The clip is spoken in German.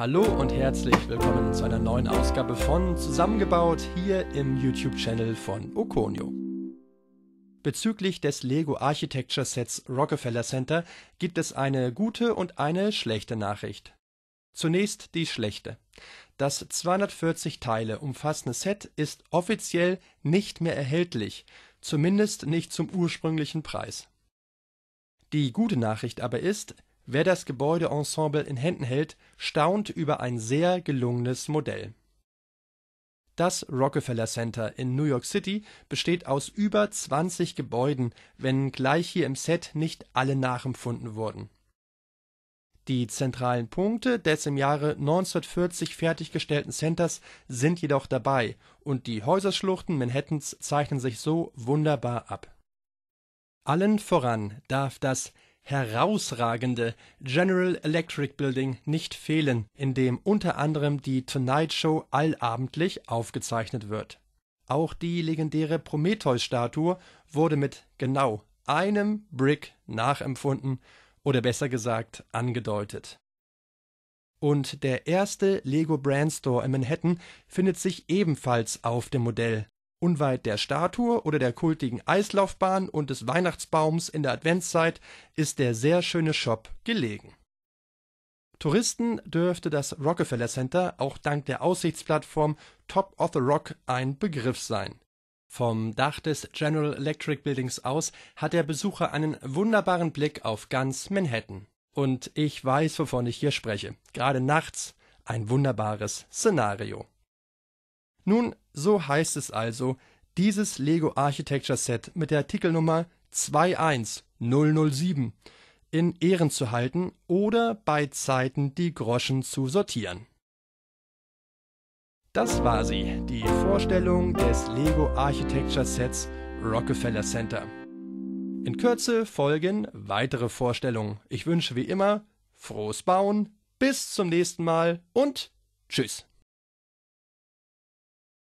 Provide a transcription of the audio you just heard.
Hallo und herzlich willkommen zu einer neuen Ausgabe von Zusammengebaut hier im YouTube-Channel von Okonio. Bezüglich des Lego Architecture Sets Rockefeller Center gibt es eine gute und eine schlechte Nachricht. Zunächst die schlechte. Das 240 Teile umfassende Set ist offiziell nicht mehr erhältlich, zumindest nicht zum ursprünglichen Preis. Die gute Nachricht aber ist, Wer das Gebäudeensemble in Händen hält, staunt über ein sehr gelungenes Modell. Das Rockefeller Center in New York City besteht aus über 20 Gebäuden, wenn gleich hier im Set nicht alle nachempfunden wurden. Die zentralen Punkte des im Jahre 1940 fertiggestellten Centers sind jedoch dabei, und die Häuserschluchten Manhattans zeichnen sich so wunderbar ab. Allen voran darf das herausragende General Electric Building nicht fehlen, in dem unter anderem die Tonight Show allabendlich aufgezeichnet wird. Auch die legendäre Prometheus-Statue wurde mit genau einem Brick nachempfunden oder besser gesagt angedeutet. Und der erste Lego Brand Store in Manhattan findet sich ebenfalls auf dem Modell Unweit der Statue oder der kultigen Eislaufbahn und des Weihnachtsbaums in der Adventszeit ist der sehr schöne Shop gelegen. Touristen dürfte das Rockefeller Center auch dank der Aussichtsplattform Top of the Rock ein Begriff sein. Vom Dach des General Electric Buildings aus hat der Besucher einen wunderbaren Blick auf ganz Manhattan. Und ich weiß, wovon ich hier spreche. Gerade nachts ein wunderbares Szenario. Nun, so heißt es also, dieses Lego Architecture Set mit der Artikelnummer 21007 in Ehren zu halten oder bei Zeiten die Groschen zu sortieren. Das war sie, die Vorstellung des Lego Architecture Sets Rockefeller Center. In Kürze folgen weitere Vorstellungen. Ich wünsche wie immer frohes Bauen, bis zum nächsten Mal und tschüss.